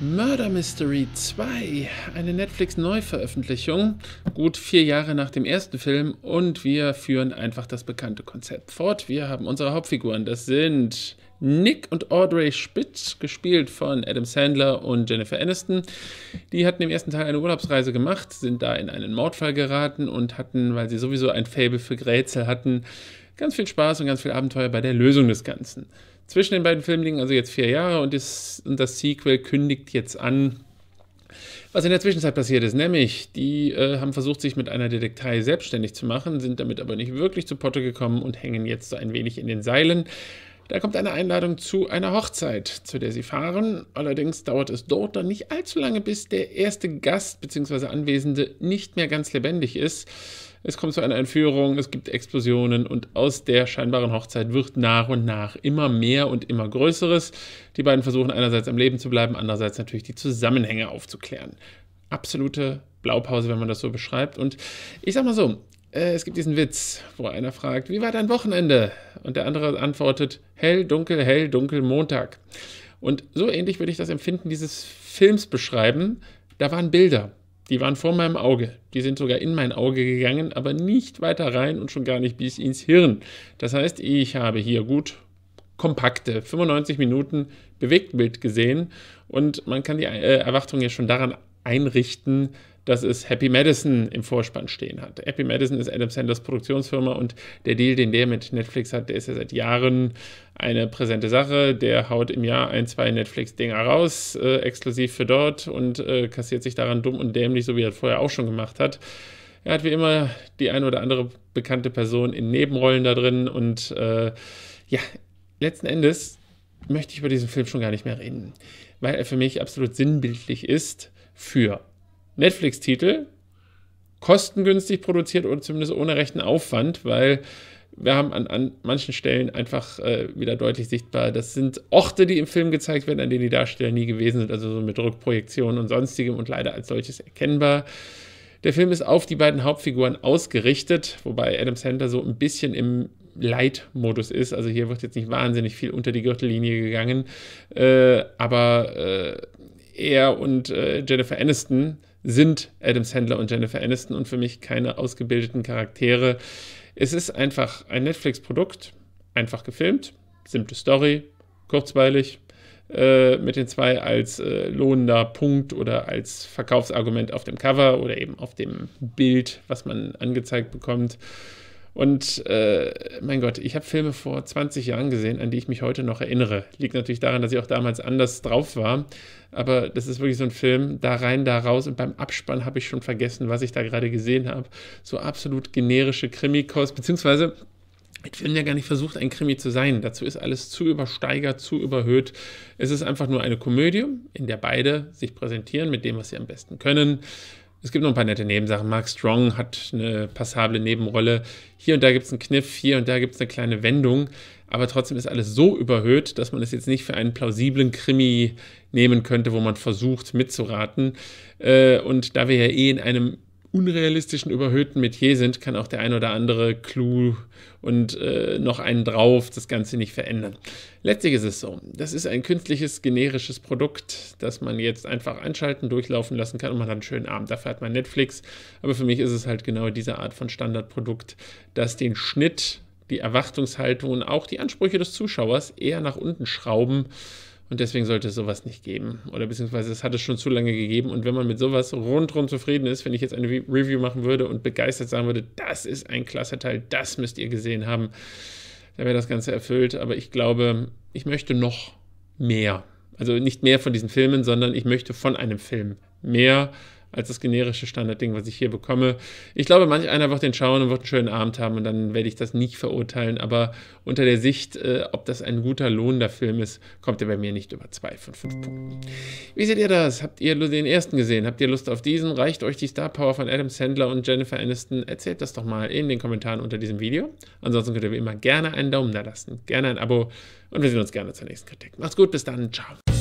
Murder Mystery 2, eine Netflix-Neuveröffentlichung, gut vier Jahre nach dem ersten Film und wir führen einfach das bekannte Konzept fort. Wir haben unsere Hauptfiguren, das sind Nick und Audrey Spitt, gespielt von Adam Sandler und Jennifer Aniston. Die hatten im ersten Teil eine Urlaubsreise gemacht, sind da in einen Mordfall geraten und hatten, weil sie sowieso ein Fable für Grätsel hatten, ganz viel Spaß und ganz viel Abenteuer bei der Lösung des Ganzen zwischen den beiden Filmen liegen also jetzt vier Jahre und das, und das Sequel kündigt jetzt an, was in der Zwischenzeit passiert ist, nämlich, die äh, haben versucht, sich mit einer Detektei selbstständig zu machen, sind damit aber nicht wirklich zu Potte gekommen und hängen jetzt so ein wenig in den Seilen. Da kommt eine Einladung zu einer Hochzeit, zu der sie fahren. Allerdings dauert es dort dann nicht allzu lange, bis der erste Gast bzw. Anwesende nicht mehr ganz lebendig ist. Es kommt zu einer Entführung, es gibt Explosionen und aus der scheinbaren Hochzeit wird nach und nach immer mehr und immer Größeres. Die beiden versuchen einerseits am Leben zu bleiben, andererseits natürlich die Zusammenhänge aufzuklären. Absolute Blaupause, wenn man das so beschreibt. Und ich sag mal so, äh, es gibt diesen Witz, wo einer fragt, wie war dein Wochenende? Und der andere antwortet, hell, dunkel, hell, dunkel, Montag. Und so ähnlich würde ich das Empfinden dieses Films beschreiben. Da waren Bilder, die waren vor meinem Auge. Die sind sogar in mein Auge gegangen, aber nicht weiter rein und schon gar nicht bis ins Hirn. Das heißt, ich habe hier gut kompakte 95 Minuten Bewegtbild gesehen und man kann die äh, Erwartung ja schon daran einrichten, dass es Happy Madison im Vorspann stehen hat. Happy Madison ist Adam Sanders Produktionsfirma und der Deal, den der mit Netflix hat, der ist ja seit Jahren eine präsente Sache. Der haut im Jahr ein, zwei Netflix-Dinger raus, äh, exklusiv für dort und äh, kassiert sich daran dumm und dämlich, so wie er vorher auch schon gemacht hat. Er hat wie immer die eine oder andere bekannte Person in Nebenrollen da drin und äh, ja, letzten Endes möchte ich über diesen Film schon gar nicht mehr reden, weil er für mich absolut sinnbildlich ist für Netflix-Titel, kostengünstig produziert oder zumindest ohne rechten Aufwand, weil wir haben an, an manchen Stellen einfach äh, wieder deutlich sichtbar, das sind Orte, die im Film gezeigt werden, an denen die Darsteller nie gewesen sind, also so mit Rückprojektionen und sonstigem und leider als solches erkennbar. Der Film ist auf die beiden Hauptfiguren ausgerichtet, wobei Adam Center so ein bisschen im Light-Modus ist. Also hier wird jetzt nicht wahnsinnig viel unter die Gürtellinie gegangen, äh, aber äh, er und äh, Jennifer Aniston sind Adam Sandler und Jennifer Aniston und für mich keine ausgebildeten Charaktere. Es ist einfach ein Netflix-Produkt, einfach gefilmt, simple Story, kurzweilig, äh, mit den zwei als äh, lohnender Punkt oder als Verkaufsargument auf dem Cover oder eben auf dem Bild, was man angezeigt bekommt. Und äh, mein Gott, ich habe Filme vor 20 Jahren gesehen, an die ich mich heute noch erinnere. Liegt natürlich daran, dass ich auch damals anders drauf war. Aber das ist wirklich so ein Film, da rein, da raus. Und beim Abspann habe ich schon vergessen, was ich da gerade gesehen habe. So absolut generische Krimikost, beziehungsweise. ich Film ja gar nicht versucht, ein Krimi zu sein. Dazu ist alles zu übersteigert, zu überhöht. Es ist einfach nur eine Komödie, in der beide sich präsentieren mit dem, was sie am besten können. Es gibt noch ein paar nette Nebensachen. Mark Strong hat eine passable Nebenrolle. Hier und da gibt es einen Kniff, hier und da gibt es eine kleine Wendung. Aber trotzdem ist alles so überhöht, dass man es jetzt nicht für einen plausiblen Krimi nehmen könnte, wo man versucht mitzuraten. Äh, und da wir ja eh in einem unrealistischen, überhöhten Metier sind, kann auch der ein oder andere Clou und äh, noch einen drauf das Ganze nicht verändern. Letztlich ist es so, das ist ein künstliches, generisches Produkt, das man jetzt einfach anschalten, durchlaufen lassen kann und man hat einen schönen Abend. Dafür hat man Netflix, aber für mich ist es halt genau diese Art von Standardprodukt, das den Schnitt, die Erwartungshaltung und auch die Ansprüche des Zuschauers eher nach unten schrauben und deswegen sollte es sowas nicht geben. Oder beziehungsweise es hat es schon zu lange gegeben. Und wenn man mit sowas rundherum zufrieden ist, wenn ich jetzt eine Review machen würde und begeistert sagen würde, das ist ein klasse Teil, das müsst ihr gesehen haben, dann wäre das Ganze erfüllt. Aber ich glaube, ich möchte noch mehr. Also nicht mehr von diesen Filmen, sondern ich möchte von einem Film mehr als das generische Standardding, was ich hier bekomme. Ich glaube, manch einer wird den schauen und wird einen schönen Abend haben und dann werde ich das nicht verurteilen. Aber unter der Sicht, äh, ob das ein guter lohnender Film ist, kommt er bei mir nicht über zwei von fünf Punkten. Wie seht ihr das? Habt ihr den ersten gesehen? Habt ihr Lust auf diesen? Reicht euch die Star Power von Adam Sandler und Jennifer Aniston? Erzählt das doch mal in den Kommentaren unter diesem Video. Ansonsten könnt ihr wie immer gerne einen Daumen da lassen, gerne ein Abo und wir sehen uns gerne zur nächsten Kritik. Macht's gut, bis dann, ciao.